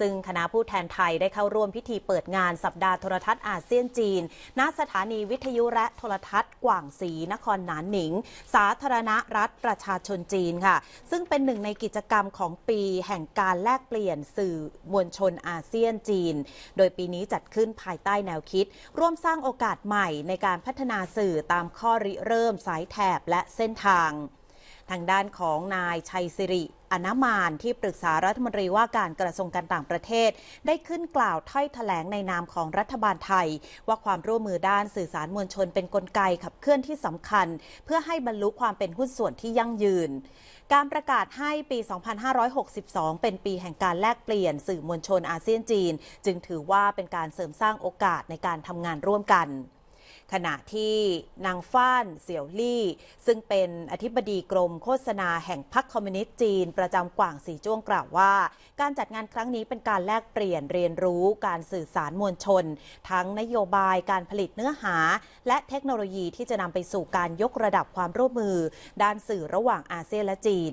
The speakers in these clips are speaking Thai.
ซึ่งคณะผู้แทนไทยได้เข้าร่วมพิธีเปิดงานสัปดาห์โทรทัศน์อาเซียนจีน ณ สถานีวิทยุและโทรทัศน์กว่างสีนครหนานหนิง สาธารณรัฐประชาชนจีนค่ะ ซึ่งเป็นหนึ่งในกิจกรรมของปีแห่งการแลกเปลี่ยนสื่อมวลชนอาเซียนจีน โดยปีนี้จัดขึ้นภายใต้แนวคิด ร่วมสร้างโอกาสใหม่ในการพัฒนาสื่อตามข้อริเริ่มสายแถบและเส้นทางทางด้านของนายชัยสิริ อนามานที่ปรึกษารัฐมนตรีว่าการกระทรวงการต่างประเทศ ได้ขึ้นกล่าวถ้อยแถลงในนามของรัฐบาลไทย ว่าความร่วมมือด้านสื่อสารมวลชนเป็นนกลไกขับเคลื่อนที่สำคัญ เพื่อให้บรรลุความเป็นหุ้นส่วนที่ยั่งยืน การประกาศให้ปี 2562 เป็นปีแห่งการแลกเปลี่ยนสื่อมวลชนอาเซียนจีน จึงถือว่าเป็นการเสริมสร้างโอกาสในการทำงานร่วมกันขณะที่นางฟ้าน เสี่ยวลี่ ซึ่งเป็นอธิบดีกรมโฆษณาแห่งพรรคคอมมิวนิสต์จีน ประจำกว่างสีจ้วงกล่าวว่า การจัดงานครั้งนี้เป็นการแลกเปลี่ยนเรียนรู้การสื่อสารมวลชน ทั้งนโยบายการผลิตเนื้อหา และเทคโนโลยีที่จะนำไปสู่การยกระดับความร่วมมือ ด้านสื่อระหว่างอาเซียนและจีน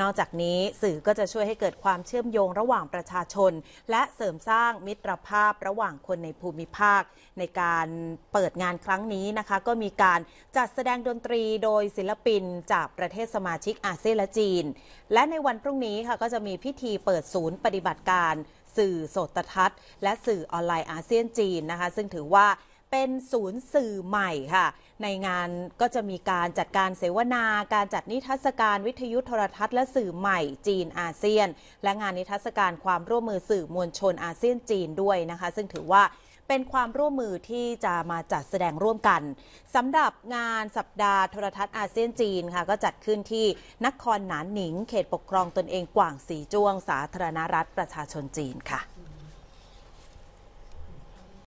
นอกจากนี้สื่อก็จะช่วยให้เกิดความเชื่อมโยงระหว่างประชาชน และเสริมสร้างมิตรภาพระหว่างคนในภูมิภาค ในการเปิดงานคครั้งนี้นะคะก็มีการจัดแสดงดนตรีโดยศิลปินจากประเทศสมาชิกอาเซียนและจีน และในวันพรุ่งนี้ค่ะ ก็จะมีพิธีเปิดศูนย์ปฏิบัติการ สื่อโสตทัศน์ และสื่อออนไลน์อาเซียนจีนนะคะซึ่งถือว่าเป็นศูนย์สื่อใหม่ค่ะ ในงานก็จะมีการจัดการเสวนาการจัดนิทรรศการวิทยุโทรทัศน์ และสื่อใหม่จีนอาเซียน และงานนิทรรศการความร่วมมือสื่อมวลชนอาเซียนจีนด้วยนะคะซึ่งถือว่าเป็นความร่วมมือที่จะมาจัดแสดงร่วมกันสำหรับงานสัปดาห์โทรทัศน์อาเซียนจีนค่ะ ก็จัดขึ้นที่นครหนานหนิง เขตปกครองตนเองกว่างสีจ้วงสาธารณรัฐประชาชนจีนค่ะ